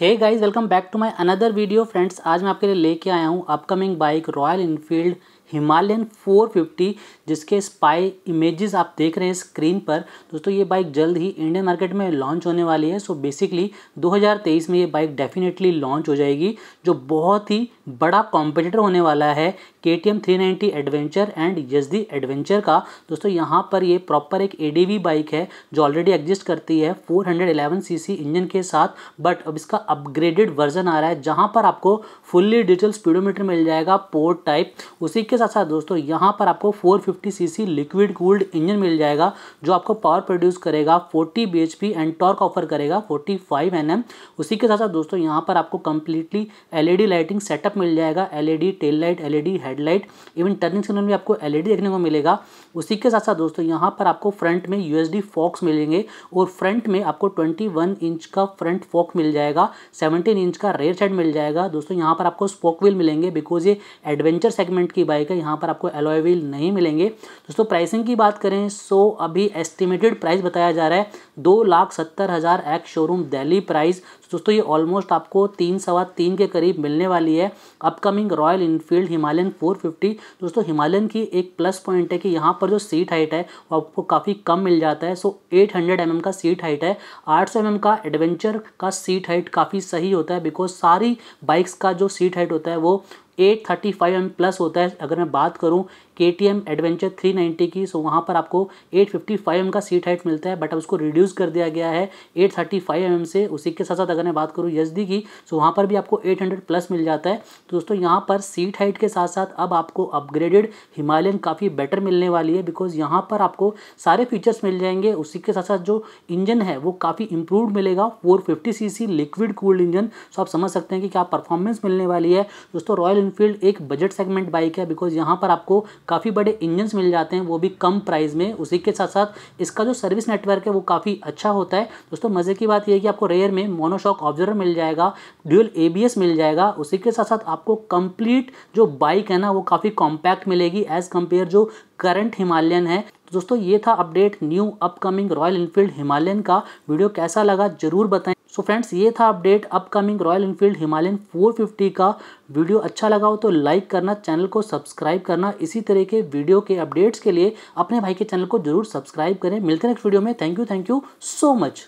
hey guys welcome back to my another video friends आज मैं आपके लिए लेके आया हूँ upcoming bike Royal Enfield Himalayan 450 जिसके स्पाई इमेजेस आप देख रहे हैं स्क्रीन पर दोस्तों ये बाइक जल्द ही इंडियन मार्केट में लॉन्च होने वाली है सो बेसिकली 2023 में ये बाइक डेफिनेटली लॉन्च हो जाएगी जो बहुत ही बड़ा कॉम्पिटिटर होने वाला है K T M three ninety adventure and the adventure का दोस्तों यहाँ पर ये प्रॉपर एक ए डी वी बाइक है जो ऑलरेडी एग्जिस्ट करती है four hundred eleven C C engine के साथ बट अब इसका अपग्रेडेड वर्जन आ रहा है जहाँ पर आपको फुल्ली डिजिटल स्पीडोमीटर मिल जाएगा पोर्ट टाइप उसी के साथ साथ दोस्तों यहाँ पर आपको four fifty C C liquid cooled engine मिल जाएगा जो आपको पावर प्रोड्यूस करेगा forty B H P and torque offer करेगा फोर्टी फाइव एन एम उसी के साथ साथ दोस्तों यहाँ पर आपको completely L E D lighting setup मिल जाएगा L E D tail light L E D head headlight even turning signal में आपको एलईडी e देखने को मिलेगा उसी के साथ साथ दोस्तों यहाँ पर आपको फ्रंट में यूएसडी फॉक्स मिलेंगे और फ्रंट में आपको 21 इंच का फ्रंट फॉक मिल जाएगा 17 इंच का रेयर साइड मिल जाएगा दोस्तों यहाँ पर आपको स्पोक व्हील मिलेंगे बिकॉज ये एडवेंचर सेगमेंट की बाइक है यहाँ पर आपको एलॉय व्हील नहीं मिलेंगे दोस्तों प्राइसिंग की बात करें सो अभी एस्टिमेटेड प्राइस बताया जा रहा है दो लाख सत्तर हज़ार एक्स शोरूम दिल्ली प्राइस दोस्तों ये ऑलमोस्ट आपको तीन सवा तीन के करीब मिलने वाली है अपकमिंग रॉयल इनफील्ड हिमालयन 450 दोस्तों हिमालयन की एक प्लस पॉइंट है कि यहाँ पर जो सीट हाइट है वो आपको काफ़ी कम मिल जाता है सो एट हंड्रेड का सीट हाइट है आठ सौ mm का एडवेंचर का सीट हाइट काफ़ी सही होता है बिकॉज सारी बाइक्स का जो सीट हाइट होता है वो eight thirty five M plus होता है अगर मैं बात करूँ K T M adventure three ninety की सो वहाँ पर आपको एट फिफ्टी फाइव एम का सीट हाइट मिलता है बट अब उसको रिड्यूस कर दिया गया है एट थर्टी फाइव एम से उसी के साथ साथ अगर मैं बात करूँ यस डी की सो वहाँ पर भी आपको एट हंड्रेड प्लस मिल जाता है तो दोस्तों यहाँ पर सीट हाइट के साथ साथ अब आपको अपग्रेडेड हिमालयन काफ़ी बेटर मिलने वाली है बिकॉज यहाँ पर आपको सारे फीचर्स मिल जाएंगे उसी के साथ साथ जो इंजन है वो काफ़ी इंप्रूव मिलेगा four fifty C C liquid cooled engine so आप समझ सकते हैं कि क्या परफॉर्मेंस मिलने वाली है दोस्तों रॉयल इनफील्ड एक बजट सेगमेंट बाइक है बिकॉज यहाँ पर आपको काफ़ी बड़े इंजन्स मिल जाते हैं वो भी कम प्राइस में उसी के साथ साथ इसका जो सर्विस नेटवर्क है वो काफ़ी अच्छा होता है दोस्तों मज़े की बात यह कि आपको रेयर में मोनोशॉक ऑब्जर्वर मिल जाएगा ड्यूल ए मिल जाएगा उसी के साथ साथ आपको कंप्लीट जो बाइक है ना वो काफ़ी कॉम्पैक्ट मिलेगी एज़ कम्पेयर जो करंट हिमालयन है दोस्तों ये था update new upcoming Royal Enfield Himalayan का वीडियो कैसा लगा जरूर बताएं सो so फ्रेंड्स ये था update upcoming Royal Enfield Himalayan 450 का वीडियो अच्छा लगा हो तो लाइक करना चैनल को सब्सक्राइब करना इसी तरह के वीडियो के अपडेट्स के लिए अपने भाई के चैनल को जरूर सब्सक्राइब करें मिलते हैं नेक्स्ट वीडियो में thank you thank you so much